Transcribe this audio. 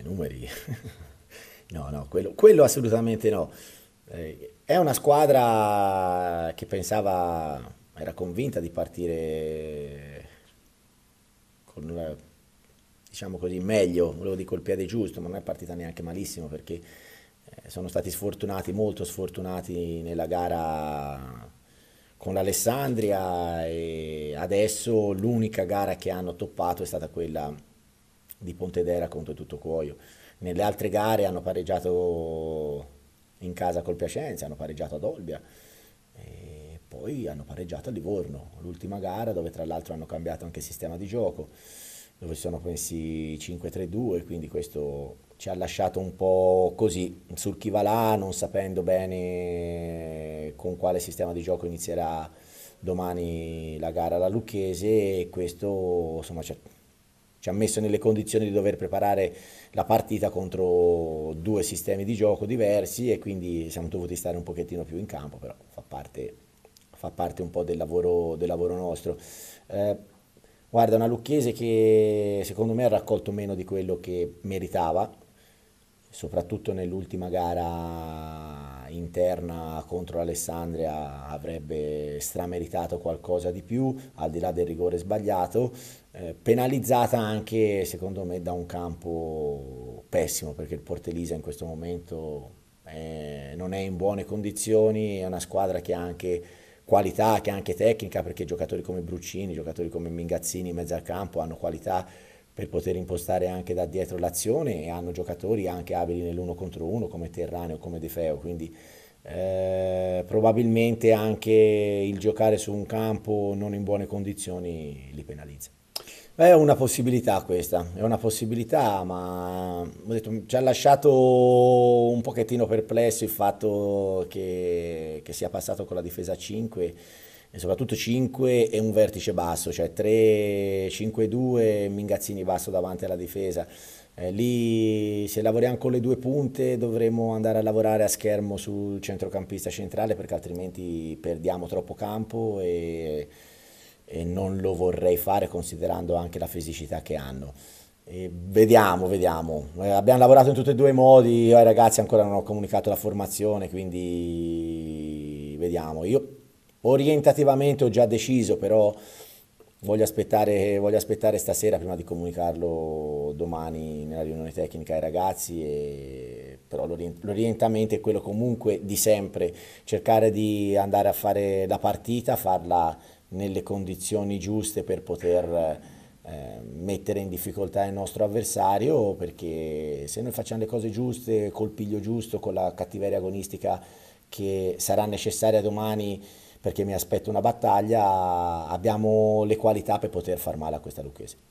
i numeri... no, no, quello, quello assolutamente no. Eh, è una squadra che pensava, era convinta di partire con una, diciamo così, meglio, volevo dire col piede giusto, ma non è partita neanche malissimo perché eh, sono stati sfortunati, molto sfortunati nella gara con l'Alessandria e adesso l'unica gara che hanno toppato è stata quella di Pontedera contro tutto Cuoio. Nelle altre gare hanno pareggiato in casa col Piacenza, hanno pareggiato ad Olbia e poi hanno pareggiato a Livorno, l'ultima gara dove tra l'altro hanno cambiato anche il sistema di gioco, dove sono pensi 5-3-2, quindi questo ci ha lasciato un po' così sul chi va là, non sapendo bene con quale sistema di gioco inizierà domani la gara alla Lucchese e questo insomma ci ha ci ha messo nelle condizioni di dover preparare la partita contro due sistemi di gioco diversi e quindi siamo dovuti stare un pochettino più in campo, però fa parte, fa parte un po' del lavoro, del lavoro nostro. Eh, guarda, una Lucchese che secondo me ha raccolto meno di quello che meritava, soprattutto nell'ultima gara interna contro l'Alessandria avrebbe strameritato qualcosa di più, al di là del rigore sbagliato, eh, penalizzata anche secondo me da un campo pessimo perché il Portelisa in questo momento è, eh, non è in buone condizioni, è una squadra che ha anche qualità, che ha anche tecnica perché giocatori come Bruccini, giocatori come Mingazzini in mezzo al campo hanno qualità per poter impostare anche da dietro l'azione e hanno giocatori anche abili nell'uno contro uno come Terraneo, come De Feo, quindi eh, probabilmente anche il giocare su un campo non in buone condizioni li penalizza. È una possibilità questa, è una possibilità, ma detto, ci ha lasciato un pochettino perplesso il fatto che, che sia passato con la difesa 5 e soprattutto 5 e un vertice basso, cioè 3, 5, 2 Mingazzini basso davanti alla difesa. Eh, lì se lavoriamo con le due punte dovremo andare a lavorare a schermo sul centrocampista centrale perché altrimenti perdiamo troppo campo e, e non lo vorrei fare considerando anche la fisicità che hanno. E vediamo, vediamo. Eh, abbiamo lavorato in tutti e due i modi, io ai ragazzi ancora non ho comunicato la formazione, quindi vediamo. Io Orientativamente ho già deciso, però voglio aspettare, voglio aspettare stasera prima di comunicarlo domani nella riunione tecnica ai ragazzi, e, però l'orientamento è quello comunque di sempre, cercare di andare a fare la partita, farla nelle condizioni giuste per poter eh, mettere in difficoltà il nostro avversario perché se noi facciamo le cose giuste col piglio giusto con la cattiveria agonistica che sarà necessaria domani perché mi aspetto una battaglia, abbiamo le qualità per poter far male a questa Lucchese.